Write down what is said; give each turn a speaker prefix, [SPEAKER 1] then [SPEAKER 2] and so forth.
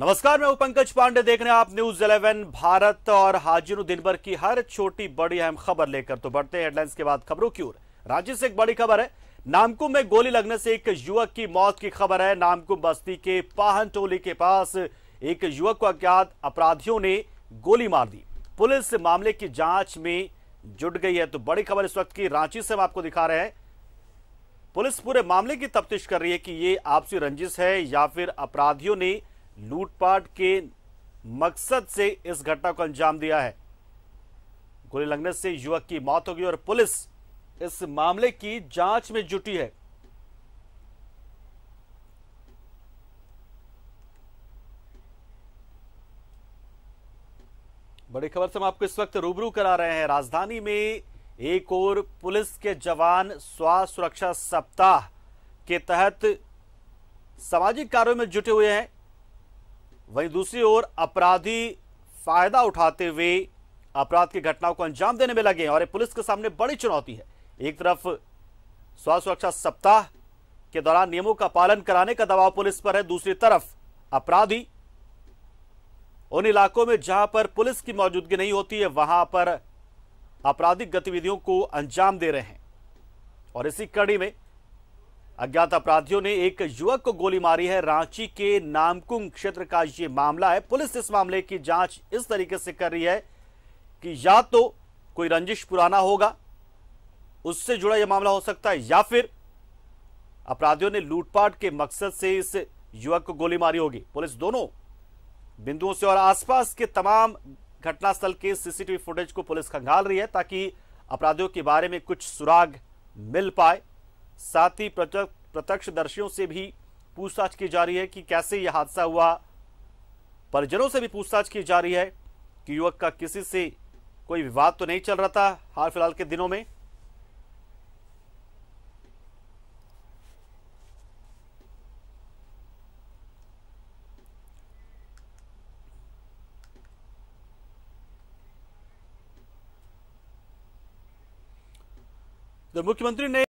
[SPEAKER 1] नमस्कार मैं पंकज पांडे देख रहे हैं आप न्यूज 11 भारत और हाजिर दिन भर की हर छोटी बड़ी अहम खबर लेकर तो बढ़ते हैं हेडलाइंस के बाद खबरों की ओर राज्य से एक बड़ी खबर है नामकुम में गोली लगने से एक युवक की मौत की खबर है नामकुम बस्ती के पाहन टोली के पास एक युवक को अज्ञात अपराधियों ने गोली मार दी पुलिस मामले की जांच में जुट गई है तो बड़ी खबर इस वक्त की रांची से हम आपको दिखा रहे हैं पुलिस पूरे मामले की तफ्तीश कर रही है कि ये आपसी रंजिश है या फिर अपराधियों ने लूटपाट के मकसद से इस घटना को अंजाम दिया है गोली लगने से युवक की मौत हो गई और पुलिस इस मामले की जांच में जुटी है बड़ी खबर से हम आपको इस वक्त रूबरू करा रहे हैं राजधानी में एक और पुलिस के जवान स्वास्थ्य सुरक्षा सप्ताह के तहत सामाजिक कार्यों में जुटे हुए हैं वहीं दूसरी ओर अपराधी फायदा उठाते हुए अपराध की घटनाओं को अंजाम देने में लगे और ये पुलिस के सामने बड़ी चुनौती है एक तरफ स्वास्थ्य सुरक्षा सप्ताह के दौरान नियमों का पालन कराने का दबाव पुलिस पर है दूसरी तरफ अपराधी उन इलाकों में जहां पर पुलिस की मौजूदगी नहीं होती है वहां पर आपराधिक गतिविधियों को अंजाम दे रहे हैं और इसी कड़ी में अज्ञात अपराधियों ने एक युवक को गोली मारी है रांची के नामकुंग क्षेत्र का यह मामला है पुलिस इस मामले की जांच इस तरीके से कर रही है कि या तो कोई रंजिश पुराना होगा उससे जुड़ा यह मामला हो सकता है या फिर अपराधियों ने लूटपाट के मकसद से इस युवक को गोली मारी होगी पुलिस दोनों बिंदुओं से और आसपास के तमाम घटनास्थल के सीसीटीवी फुटेज को पुलिस खंगाल रही है ताकि अपराधियों के बारे में कुछ सुराग मिल पाए साथ ही प्रत्यक्षदर्शियों से भी पूछताछ की जा रही है कि कैसे यह हादसा हुआ परिजनों से भी पूछताछ की जा रही है कि युवक का किसी से कोई विवाद तो नहीं चल रहा था हाल फिलहाल के दिनों में तो मुख्यमंत्री ने